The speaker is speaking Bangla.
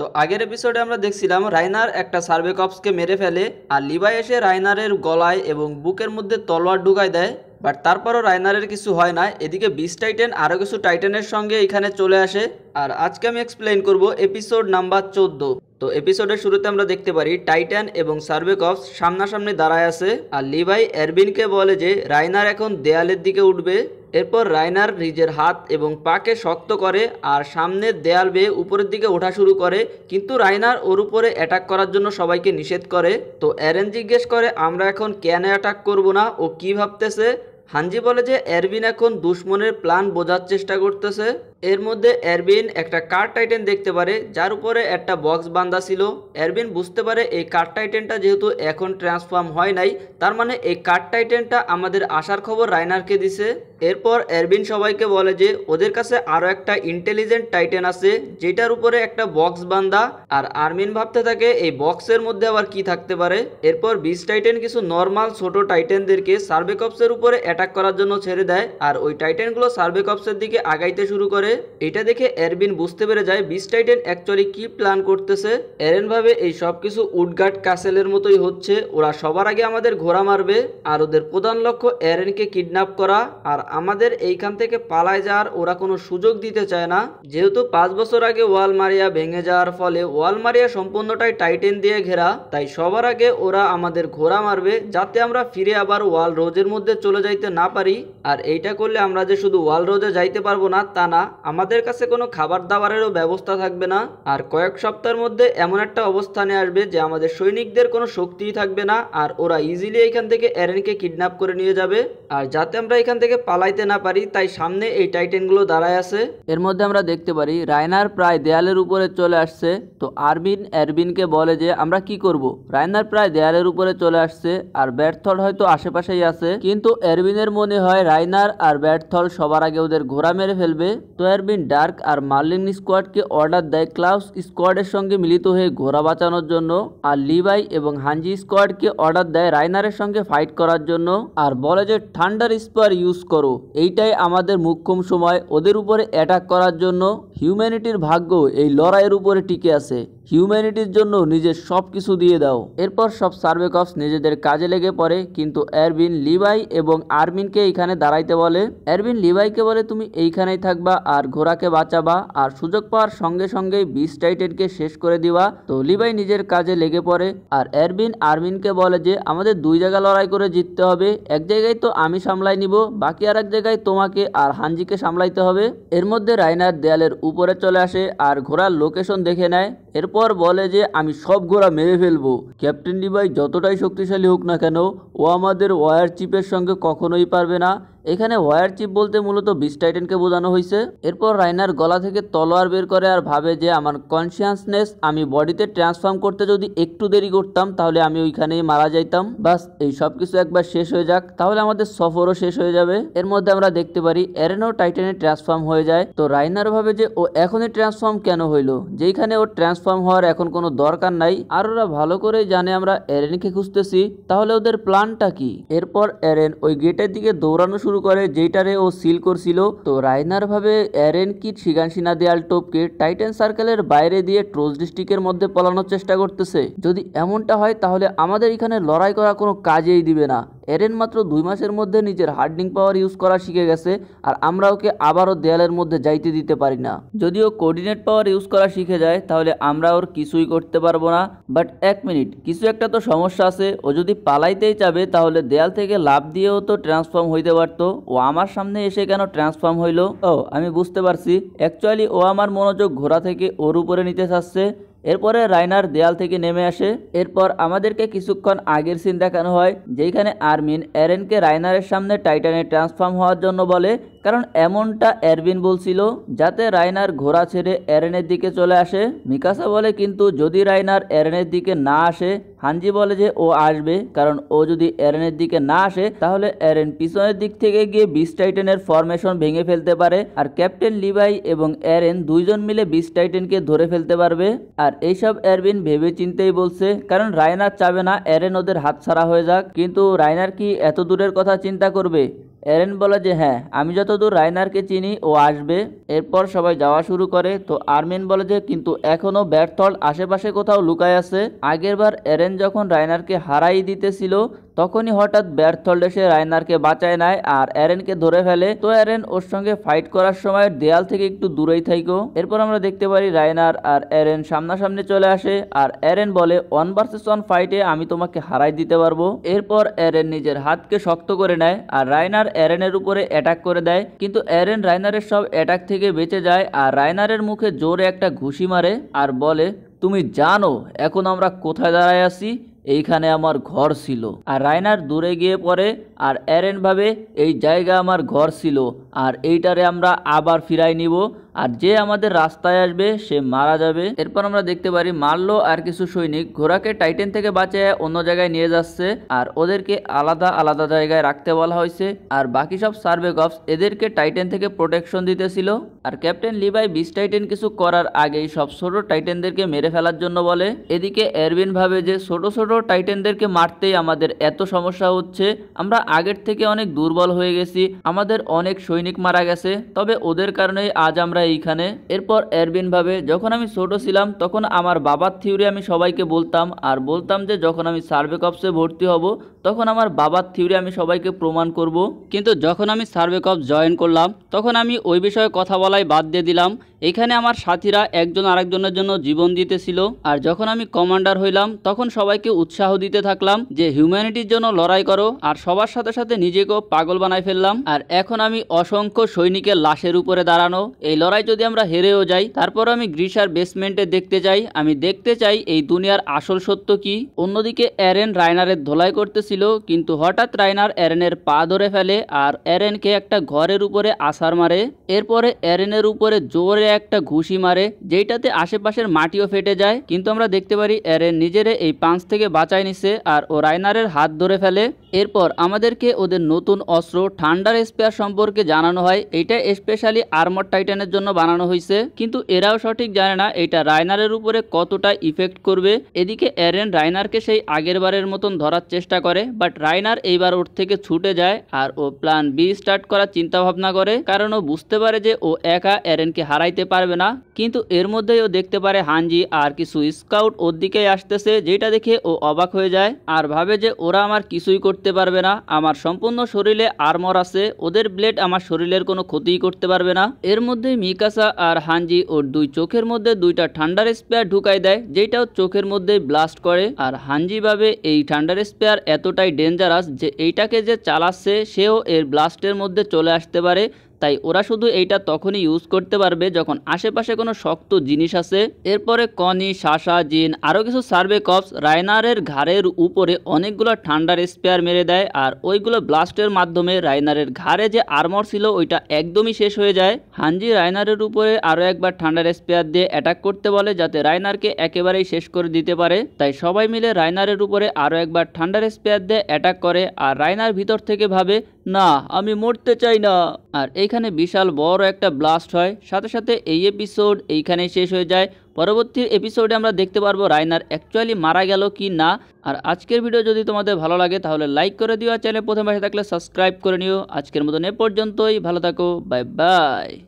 তো আগের এপিসোডে আমরা দেখছিলাম রাইনার একটা সার্ভে কপসকে মেরে ফেলে আর লিবাই এসে রাইনারের গলায় এবং বুকের মধ্যে তলোয়ার ঢুকায় দেয় বাট তারপরও রাইনারের কিছু হয় না এদিকে বিশ টাইটেন আরও কিছু টাইটেনের সঙ্গে এখানে চলে আসে আর আজকে আমি এক্সপ্লেন করব এপিসোড নাম্বার চোদ্দ তো এপিসোডের শুরুতে আমরা দেখতে পারি টাইটান এবং কপস সামনাসামনি দাঁড়ায় আছে আর লিবাই এরবিনকে বলে যে রাইনার এখন দেয়ালের দিকে উঠবে এরপর রাইনার নিজের হাত এবং পাকে শক্ত করে আর সামনের দেয়াল বেয়ে উপরের দিকে ওঠা শুরু করে কিন্তু রাইনার ওর উপরে অ্যাটাক করার জন্য সবাইকে নিষেধ করে তো অ্যারেন জিজ্ঞেস করে আমরা এখন কেন অ্যাটাক করব না ও কি ভাবতেছে হানজি বলে যে অ্যারবিন এখন দুশ্মনের প্ল্যান বোঝার চেষ্টা করতেছে এর মধ্যে অ্যারবিন একটা কার টাইটেন দেখতে পারে যার উপরে একটা বক্স বান্ধা ছিল অ্যারবিন বুঝতে পারে এই কার টাইটেনটা যেহেতু এখন ট্রান্সফর্ম হয় নাই তার মানে এই কার টাইটেনটা আমাদের আসার খবর রাইনারকে দিছে এরপর অ্যারবিন সবাইকে বলে যে ওদের কাছে আরও একটা ইন্টেলিজেন্ট টাইটেন আছে যেটার উপরে একটা বক্স বান্ধা আর আর্মিন ভাবতে থাকে এই বক্সের মধ্যে আবার কি থাকতে পারে এরপর বিস টাইটেন কিছু নর্মাল ছোট টাইটেনদেরকে সার্ভেকপসের উপরে অ্যাটাক করার জন্য ছেড়ে দেয় আর ওই টাইটেনগুলো সার্ভে কপসের দিকে আগাইতে শুরু করে করে এটা দেখে এরবিন বুঝতে পেরে যায় বিস টাইটেন অ্যাকচুয়ালি কি প্ল্যান করতেছে এরেনভাবে এই সব কিছু উডগার্ড কাসেলের মতোই হচ্ছে ওরা সবার আগে আমাদের ঘোড়া মারবে আর ওদের প্রধান লক্ষ্য অ্যারেনকে কিডন্যাপ করা আর আমাদের এইখান থেকে পালায় যাওয়ার ওরা কোনো সুযোগ দিতে চায় না যেহেতু পাঁচ বছর আগে ওয়াল মারিয়া ভেঙে যাওয়ার ফলে ওয়ালমারিয়া সম্পূর্ণটাই টাইটেন দিয়ে ঘেরা তাই সবার আগে ওরা আমাদের ঘোড়া মারবে যাতে আমরা ফিরে আবার ওয়াল রোজের মধ্যে চলে যাইতে না পারি আর এইটা করলে আমরা যে শুধু ওয়াল রোজে যাইতে পারবো না তা না আমাদের কাছে কোনো খাবার দাবারেরও ব্যবস্থা থাকবে না আর কয়েক সপ্তাহের মধ্যে এমন একটা অবস্থানে আসবে যে আমাদের সৈনিকদের কোনো শক্তিই থাকবে না আর ওরা ইজিলি এখান থেকে অ্যারেনকে কিডন্যাপ করে নিয়ে যাবে আর যাতে আমরা এখান থেকে পালাইতে না পারি তাই সামনে এই টাইটেনগুলো দাঁড়ায় আছে এর মধ্যে আমরা দেখতে পারি রায়নার প্রায় দেয়ালের উপরে চলে আসছে তো আরবিন অ্যারবিনকে বলে যে আমরা কি করব। রায়নার প্রায় দেয়ালের উপরে চলে আসছে আর ব্যাটথল হয়তো আশেপাশেই আছে কিন্তু অ্যারবিনের মনে হয় রায়নার আর ব্যাটথল সবার আগে ওদের ঘোরা মেরে ফেলবে তো বিন ডার্ক আর মার্লিন স্কোয়াডকে অর্ডার দেয় ক্লাউস স্কোয়াডের সঙ্গে মিলিত হয়ে ঘোড়া বাঁচানোর জন্য আর লিভাই এবং হানজি স্কোয়াডকে অর্ডার দেয় রাইনারের সঙ্গে ফাইট করার জন্য আর বলে যে ঠান্ডার স্পার ইউজ করো এইটাই আমাদের মুখ্যম সময় ওদের উপরে অ্যাটাক করার জন্য হিউম্যানিটির ভাগ্য এই লড়াইয়ের উপরে টিকে আছে হিউম্যানিটির জন্য নিজের সব কিছু দিয়ে দাও এরপর সব সার্ভে কপস নিজেদের কাজে লেগে পড়ে কিন্তু অ্যারবিন লিবাই এবং আরমিনকে এইখানে দাঁড়াইতে বলে অ্যারবিন লিবাইকে বলে তুমি এইখানেই থাকবা আর ঘোড়াকে বাঁচাবা আর সুযোগ পাওয়ার সঙ্গে সঙ্গে বিস টাইটেনকে শেষ করে দিবা তো লিবাই নিজের কাজে লেগে পড়ে আর অ্যারবিন আরমিনকে বলে যে আমাদের দুই জায়গা লড়াই করে জিততে হবে এক জায়গায় তো আমি সামলাই নিব বাকি আর এক জায়গায় তোমাকে আর হানজিকে সামলাইতে হবে এর মধ্যে রাইনার দেয়ালের উপরে চলে আসে আর ঘোড়ার লোকেশন দেখে নেয় এরপর তারপর বলে যে আমি সব ঘোড়া মেরে ফেলবো ক্যাপ্টেন ডিভাই যতটাই শক্তিশালী হোক না কেন ও আমাদের ওয়ার চিপের সঙ্গে কখনোই পারবে না এখানে ওয়ার চিপ বলতে মূলত বিস টাইটেনকে বোঝানো হয়েছে এরপর রাইনার গলা থেকে তলোয়ার বের করে আর ভাবে যে আমার কনসিয়াসনেস আমি বডিতে ট্রান্সফর্ম করতে যদি একটু দেরি করতাম তাহলে আমি ওইখানেই মারা যাইতাম বাস এই সব কিছু একবার শেষ হয়ে যাক তাহলে আমাদের সফরও শেষ হয়ে যাবে এর মধ্যে আমরা দেখতে পারি এরেনও টাইটেনে ট্রান্সফর্ম হয়ে যায় তো রাইনার ভাবে যে ও এখনই ট্রান্সফর্ম কেন হইলো যেইখানে ও ট্রান্সফর্ম হওয়ার এখন কোনো দরকার নাই আর ওরা ভালো করে জানে আমরা এরেনকে খুঁজতেছি তাহলে ওদের প্ল্যানটা কি এরপর এরেন ওই গেটের দিকে দৌড়ানো শুরু শুরু করে যেইটারে ও সিল করছিল তো রাইনার ভাবে অ্যারেন কি ছিগানসিনা দেয়াল টোপকে টাইটেন সার্কেলের বাইরে দিয়ে ট্রোজ ডিস্ট্রিক্টের মধ্যে পালানোর চেষ্টা করতেছে যদি এমনটা হয় তাহলে আমাদের এখানে লড়াই করা কোনো কাজেই দিবে না এরেন মাত্র দুই মাসের মধ্যে নিজের হার্ডিং পাওয়ার ইউজ করা শিখে গেছে আর আমরা ওকে আবারও দেয়ালের মধ্যে যাইতে দিতে পারি না যদিও কোর্ডিনেট পাওয়ার ইউজ করা শিখে যায় তাহলে আমরা ওর কিছুই করতে পারবো না বাট এক মিনিট কিছু একটা তো সমস্যা আছে ও যদি পালাইতেই চাবে তাহলে দেয়াল থেকে লাভ দিয়েও তো ট্রান্সফর্ম হইতে পারতো ও আমার সামনে এসে কেন ট্রান্সফর্ম হইলো ও আমি বুঝতে পারছি অ্যাকচুয়ালি ও আমার মনোযোগ ঘোরা থেকে ওর উপরে নিতে চাচ্ছে এরপরে রায়নার দেয়াল থেকে নেমে আসে এরপর আমাদেরকে কিছুক্ষণ আগের সিন দেখানো হয় যেখানে আর্মিন অ্যারেনকে রায়নারের সামনে টাইটানে ট্রান্সফর্ম হওয়ার জন্য বলে কারণ এমনটা এরবিন বলছিল যাতে রায়নার ঘোড়া ছেড়ে এরেনের দিকে চলে আসে মিকাসা বলে কিন্তু যদি রায়নার এরেনের দিকে না আসে হানজি বলে যে ও আসবে কারণ ও যদি অ্যারেনের দিকে না আসে তাহলে অ্যারেন পিছনের দিক থেকে গিয়ে বিস টাইটেনের ফরমেশন ভেঙে ফেলতে পারে আর ক্যাপ্টেন লিভাই এবং অ্যারেন দুইজন মিলে বিস টাইটেনকে ধরে ফেলতে পারবে আর এইসব এরবিন ভেবে চিনতেই বলছে কারণ রায়নার চাবে না অ্যারেন ওদের হাত ছাড়া হয়ে যাক কিন্তু রায়নার কি এত দূরের কথা চিন্তা করবে অ্যারেন বলে যে হ্যাঁ আমি যতদূর রাইনারকে চিনি ও আসবে এরপর সবাই যাওয়া শুরু করে তো আর্মিন বলে যে কিন্তু এখনও ব্যর্থল আশেপাশে কোথাও লুকায় আছে আগেরবার এরেন যখন রাইনারকে হারাই দিতেছিল তখনই হঠাৎ ব্যর্থল এসে রায়নারকে বাঁচায় নেয় আর অ্যারেনকে ধরে ফেলে তো অ্যারেন ওর সঙ্গে ফাইট করার সময় দেয়াল থেকে একটু দূরেই থাইকো এরপর আমরা দেখতে পারি রায়নার আর অ্যারেন সামনাসামনি চলে আসে আর অ্যারেন বলে ওয়ান ভার্সেস ওয়ান ফাইটে আমি তোমাকে হারাই দিতে পারবো এরপর অ্যারেন নিজের হাতকে শক্ত করে নেয় আর রায়নার অ্যারেনের উপরে অ্যাটাক করে দেয় কিন্তু অ্যারেন রায়নারের সব অ্যাটাক থেকে বেঁচে যায় আর রায়নারের মুখে জোরে একটা ঘুষি মারে আর বলে তুমি জানো এখন আমরা কোথায় দাঁড়ায় আছি এইখানে আমার ঘর ছিল আর রায়নার দূরে গিয়ে পরে আর অ্যারেনভাবে ভাবে এই জায়গা আমার ঘর ছিল আর এইটারে আমরা আবার ফিরাই নিব আর যে আমাদের রাস্তায় আসবে সে মারা যাবে এরপর আমরা দেখতে পারি মারলো আর কিছু সৈনিক ঘোড়াকে টাইটেন থেকে বাঁচিয়ে অন্য জায়গায় নিয়ে যাচ্ছে আর ওদেরকে আলাদা আলাদা জায়গায় রাখতে বলা হয়েছে আর বাকি সব সার্ভে গফস এদেরকে টাইটেন থেকে প্রোটেকশন দিতেছিল আর ক্যাপ্টেন লিভাই বিশ টাইটেন কিছু করার আগেই সব ছোট টাইটেনদেরকে মেরে ফেলার জন্য বলে এদিকে এরবিন ভাবে যে ছোট ছোট টাইটেনদেরকে মারতেই আমাদের এত সমস্যা হচ্ছে আমরা আগের থেকে অনেক দুর্বল হয়ে গেছি আমাদের অনেক সৈনিক মারা গেছে তবে ওদের কারণেই আজ আমরা এইখানে এরপর ভাবে যখন আমি ছোট ছিলাম তখন আমার বাবার থিওরি আমি সবাইকে বলতাম আর বলতাম যে যখন আমি সার্ভে কপসে ভর্তি হব তখন আমার বাবার থিওরি আমি সবাইকে প্রমাণ করব কিন্তু যখন আমি সার্ভে কপ জয়েন করলাম তখন আমি ওই বিষয়ে কথা বলাই বাদ দিয়ে দিলাম এখানে আমার সাথীরা একজন আরেকজনের জন্য জীবন দিতেছিল আর যখন আমি কমান্ডার হইলাম তখন সবাইকে উৎসাহ দিতে থাকলাম যে হিউম্যানিটির জন্য লড়াই করো আর সবার সাথে সাথে নিজেকেও পাগল বানাই ফেললাম আর এখন আমি অসংখ্য সৈনিকের লাশের উপরে দাঁড়ানো এই লড়াই যদি আমরা হেরেও যাই তারপর আমি গ্রিসার বেসমেন্টে দেখতে চাই আমি দেখতে চাই এই দুনিয়ার আসল সত্য কি অন্যদিকে অ্যারেন রায়নারের ধোলাই করতেছিল কিন্তু হঠাৎ রায়নার অ্যারেনের পা ধরে ফেলে আর অ্যারেনকে একটা ঘরের উপরে আসার মারে এরপরে অ্যারেনের উপরে জোরে একটা ঘুষি মারে যেইটাতে আশেপাশের মাটিও ফেটে যায় কিন্তু আমরা দেখতে পারি এরেন নিজেরে এই পাঞ্চ থেকে বাঁচায় নিছে আর ও রায়নারের হাত ধরে ফেলে এরপর আমাদেরকে ওদের নতুন অস্ত্র ঠান্ডার স্পেয়ার সম্পর্কে জানানো হয় এটা স্পেশালি আর্মর টাইটানের জন্য বানানো হয়েছে কিন্তু এরাও সঠিক জানে না এটা রায়নারের উপরে কতটা ইফেক্ট করবে এদিকে অ্যারেন রায়নারকে সেই আগের বারের মতন ধরার চেষ্টা করে বাট রায়নার এইবার ওর থেকে ছুটে যায় আর ও প্ল্যান বি স্টার্ট করার চিন্তা ভাবনা করে কারণ ও বুঝতে পারে যে ও একা অ্যারেনকে হারাইতে নিতে পারবে না কিন্তু এর মধ্যেই ও দেখতে পারে হানজি আর কিছু স্কাউট ওর দিকেই আসতেছে যেটা দেখে ও অবাক হয়ে যায় আর ভাবে যে ওরা আমার কিছুই করতে পারবে না আমার সম্পূর্ণ শরীরে আর্মর আছে ওদের ব্লেড আমার শরীরের কোনো ক্ষতিই করতে পারবে না এর মধ্যে মিকাসা আর হানজি ওর দুই চোখের মধ্যে দুইটা ঠান্ডার স্পেয়ার ঢুকাই দেয় যেটা ওর চোখের মধ্যে ব্লাস্ট করে আর হানজি ভাবে এই ঠান্ডার স্পেয়ার এতটাই ডেঞ্জারাস যে এইটাকে যে চালাচ্ছে সেও এর ব্লাস্টের মধ্যে চলে আসতে পারে তাই ওরা শুধু এইটা তখনই ইউজ করতে পারবে যখন আশেপাশে কোনো শক্ত জিনিস আছে এরপরে কনি শাসা জিন আরও কিছু সার্ভে কপস রাইনারের ঘাড়ের উপরে অনেকগুলো ঠান্ডার স্পেয়ার মেরে দেয় আর ওইগুলো ব্লাস্টের মাধ্যমে রাইনারের ঘাড়ে যে আর্মর ছিল ওইটা একদমই শেষ হয়ে যায় হানজি রাইনারের উপরে আরও একবার ঠান্ডার স্পেয়ার দিয়ে অ্যাটাক করতে বলে যাতে রাইনারকে একেবারেই শেষ করে দিতে পারে তাই সবাই মিলে রাইনারের উপরে আরও একবার ঠান্ডার স্পেয়ার দিয়ে অ্যাটাক করে আর রাইনার ভিতর থেকে ভাবে না আমি মরতে চাই না আর এই এইখানে বিশাল বড় একটা ব্লাস্ট হয় সাথে সাথে এই এপিসোড এইখানেই শেষ হয়ে যায় পরবর্তী এপিসোডে আমরা দেখতে পারবো রায়নার অ্যাকচুয়ালি মারা গেল কি না আর আজকের ভিডিও যদি তোমাদের ভালো লাগে তাহলে লাইক করে দিও আর চ্যানেল প্রথম থাকলে সাবস্ক্রাইব করে নিও আজকের মতন এ পর্যন্তই ভালো থাকো বাই বাই